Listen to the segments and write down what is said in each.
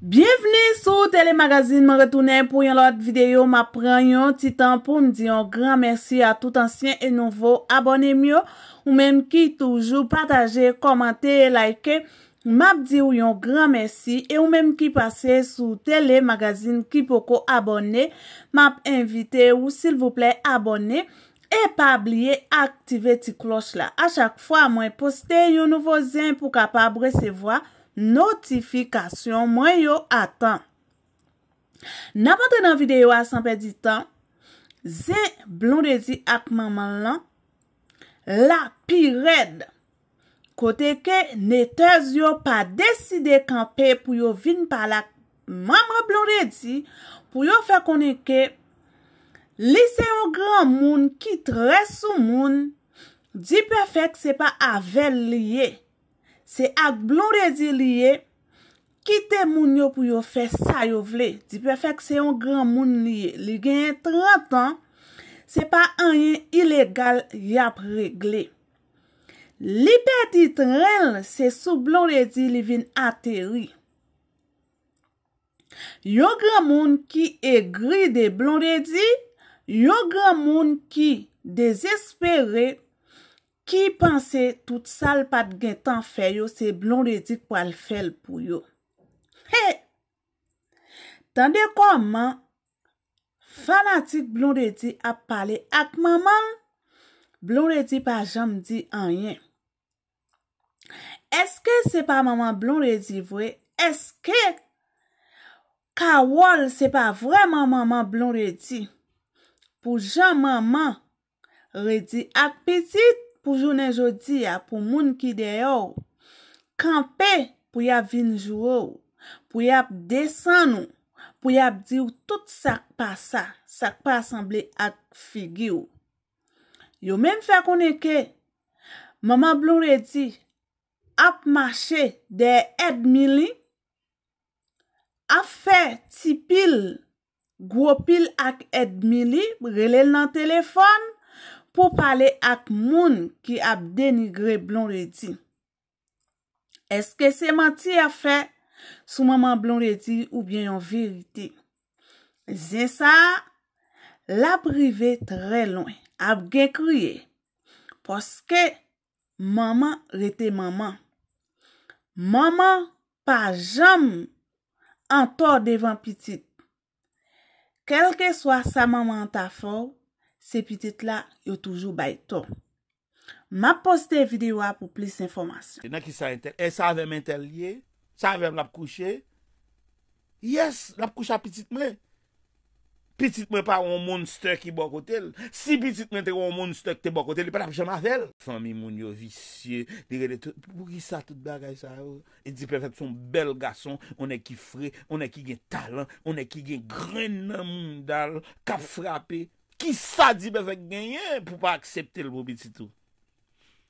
Biyeveni sou telemagazin mwen retounen pou yon lot videyo, map pre yon titan pou m diyon gran mersi a tout ansyen e nouvo abone myo, ou menm ki toujou pataje, komante, like, map diyon gran mersi, ou menm ki pase sou telemagazin ki poko abone, map invite ou silvouple abone, e pa ablie aktive ti klos la. A chak fwa mwen poste yon nouvo zin pou kapab resevoa, notifikasyon mwen yo atan. Napante nan videyo a sanpe di tan, ze blonredi ak maman lan, la pi red. Kote ke netez yo pa deside kanpe pou yo vin palak maman blonredi pou yo fe konen ke lise yo gran moun ki tre sou moun di pe fek se pa avel liye. Se ak blon redi liye, kite moun yo pou yo fe sa yo vle. Di pe fek se yon gran moun liye. Li genye 30 an, se pa anyen ilegal yap regle. Li peti tren se sou blon redi li vin ateri. Yo gran moun ki e gri de blon redi, yo gran moun ki dezespere, Ki panse tout sal pat gen tan fè yo se blon redi pou al fèl pou yo? Hey! Tande koman fanatik blon redi ap pale ak maman? Blon redi pa janm di anyen. Eske se pa maman blon redi vwe? Eske kawol se pa vreman maman blon redi? Pou janm maman redi ak petit? pou jounen jodi ya pou moun ki deyo kampe pou yap vinjou ou pou yap desen ou pou yap di ou tout sak pa sa sak pa asemble ak figi ou yo men fe konen ke mama blon re di ap mache de Edmili ap fe tipil gwo pil ak Edmili relel nan telefon pou pale ak moun ki ap denigre blon reti. Eske se manti a fe sou maman blon reti ou bien yon verite? Zesa, la prive tre lon, ap gen kriye, poske maman rete maman. Maman pa jam an tor devan pitit. Kelke swa sa maman an ta fow, Se pitit la, yo toujou bay ton. Ma poste videwa pou plis informasyon. E sa avem entelye, sa avem lap kouche, yes, lap kouche apitit mwen. Pitit mwen pa ou moun stek ki bo kote, si pitit mwen te ou moun stek te bo kote, li pa lap kouche ma fel. Fami moun yo visye, li re de tout, pou ki sa tout bagay sa yo. E di prefekson bel gason, one ki fre, one ki gen talan, one ki gen gren nan moun dal, kap frape. Ki sa dipefek genyen pou pa aksepte l pou biti tou.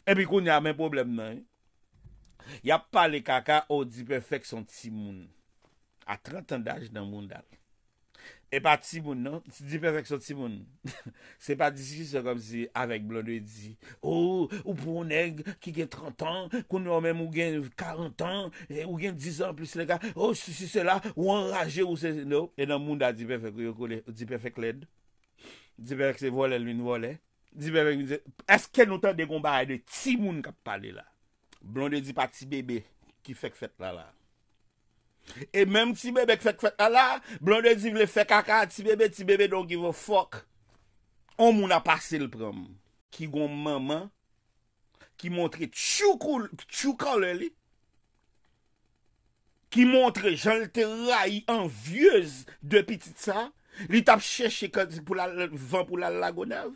Epi kou ni a men problem men. Eh? Ya pa le kaka ou dipefek son timoun. A 30 an daj nan moun dal. E pa timoun nan, dipefek son timoun. Se pa disi se kom si avek blonwe di. Oh, ou pou moun neg ki gen 30 an, kou nou men mou gen 40 an, ou gen 10 eh, an plus legan, ou oh, si se la, ou an raje ou se se. Non? E nan moun dal dipefek ou dipefek led. Dibèk se vole lvin vole Dibèk se vole lvin vole Eske nou ta degon bade Ti moun kap pale la Blonde di pa ti bebe Ki fek fet la la E menm ti bebe Ki fek fet la la Blonde di vle fek kaka Ti bebe ti bebe Don ki vo fok On moun apase lprom Ki goun maman Ki montre choukou Choukou loli Ki montre jantel ray An viez De pitit sa An viez Li tap chè chè kèdik pou la vèm pou la lagounev.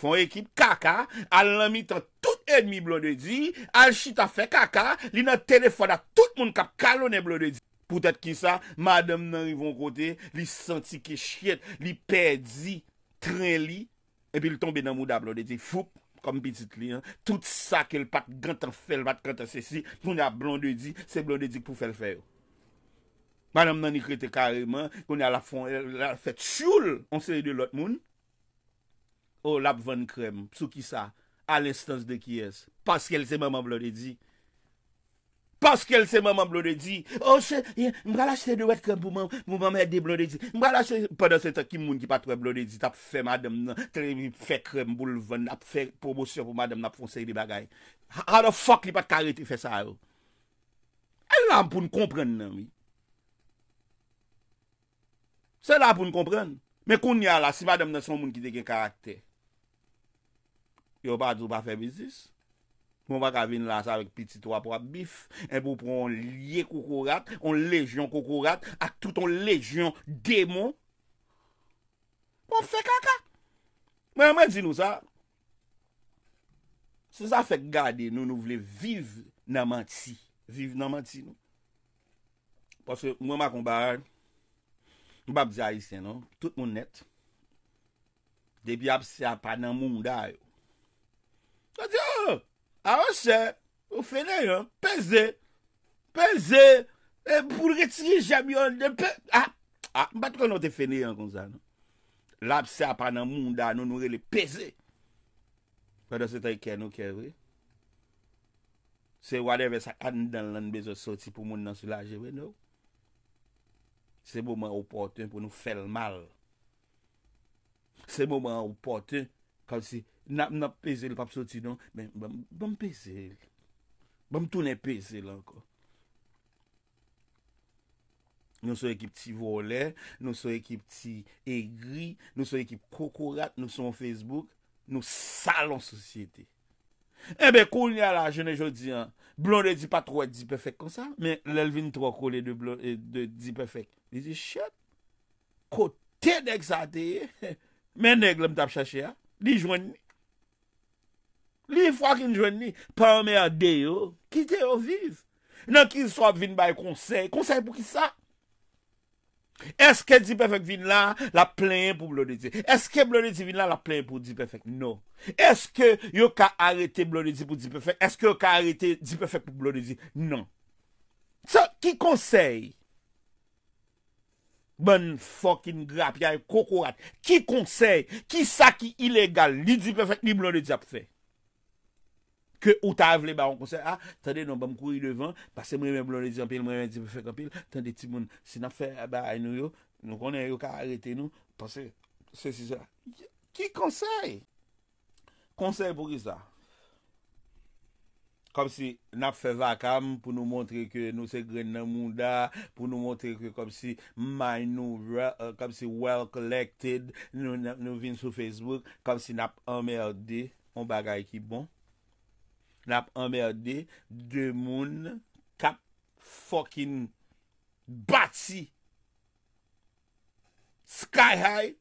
Fon ekip kaka, al lamit an tout enmi blon de di, al chita fè kaka, li nan telefona tout moun kap kalonè blon de di. Poutèt ki sa, madame nan yvon kote, li senti ki chèt, li pedi, tren li, epi li tombe nan mou da blon de di. Fouk, kom bitit li, tout sa ke l pat gantan fèl bat gantan se si, jounè a blon de di, se blon de di pou fèl fèl. Manan nan ni krete kareman, kwenye la fète choul, an se de lot moun, ou oh, lap vèn krem, sou ki sa, an lestans de ki es, paske el se maman blode di. Paske el se maman blode di, ou oh, se, mga lache se de wet krem pou maman, mou maman et de blode di, mga lache se, pwede se te kim moun ki patwe blode di, tap fè madam nan, krevi fè krem bou l vèn, tap fè promosyon pou madam nan, ap fonsè di bagay. How the fok li pat karete fè sa ou? El lan pou n kompren nan mi. Se la pou nou kompren. Men koun nye la, si madem nan son moun ki teke karakter. Yo pa djou pa fe bizis. Moun pa ka vin lansa avik piti to apwa bif. En pou pou on liye koukourat. On lejyon koukourat. Ak tout on lejyon demon. Moun fe kaka. Mwen mwen di nou sa. Se sa fe gade nou nou vle vive nan manti. Vive nan manti nou. Paske mwen mwen kompare. Mbap zi a isen nou, tout moun net. Debi apse apan nan moun da yo. Oh, a di yo, avan se, ou fene yo, peze, peze, e pou reti jam yon, depe, ah, ah, mbap kon nou te fene yo kon zan nou. L'apse apan nan moun da nou nou re le peze. Fèdou se te ke nou ke we. Se whatever sa an dan lan bezo soti pou moun nan sulaje we nou. Se mouman ou poten pou nou fel mal. Se mouman ou poten, kal si nap nap pesel pap sotidon, ben bom pesel. Bom toune pesel anko. Nou sou ekip ti voler, nou sou ekip ti e gri, nou sou ekip kokorat, nou sou an Facebook, nou salon sosyete. Ebe eh koun ya la jene jodi an, blon de di pa tro et di pefek konsan, men lel vin tro kou le de di pefek, li di chet, kote dek sa te, men neg lem tap chache a, li jwen ni, li fwa kin jwen ni, pa ome a deyo, ki te o viz, nan ki so ap vin bay konse, konse pou ki sa? Eske Di Perfek vin la la plen pou Blonedi? Eske Blonedi vin la la plen pou Di Perfek? Non. Eske yo ka arete Blonedi pou Di Perfek? Eske yo ka arete Di Perfek pou Blonedi? Non. Tso, ki konsey? Bon fokin grap, ya e kokorat. Ki konsey? Ki sa ki ilegal li Di Perfek li Blonedi ap fè? ke ou ta avle ba an konsey a, ah, tande nan bam kou yi devan, pase mwen mwen blon e di anpil, mwen mwen di pe fek anpil, tande ti moun, si nap fe ah, ba a yi nou yo, nou konen yo ka arete nou, pase, se si sa, ki konsey? Konsey pou ki sa? Kom si nap fe vakam, pou nou montre ke nou se gren nan mou da, pou nou montre ke kom si, my new rock, euh, kom si well collected, nou vin sou Facebook, kom si nap anmerde, an bagay ki bon, Nap anbe a de, de moun kap fokin bati sky high.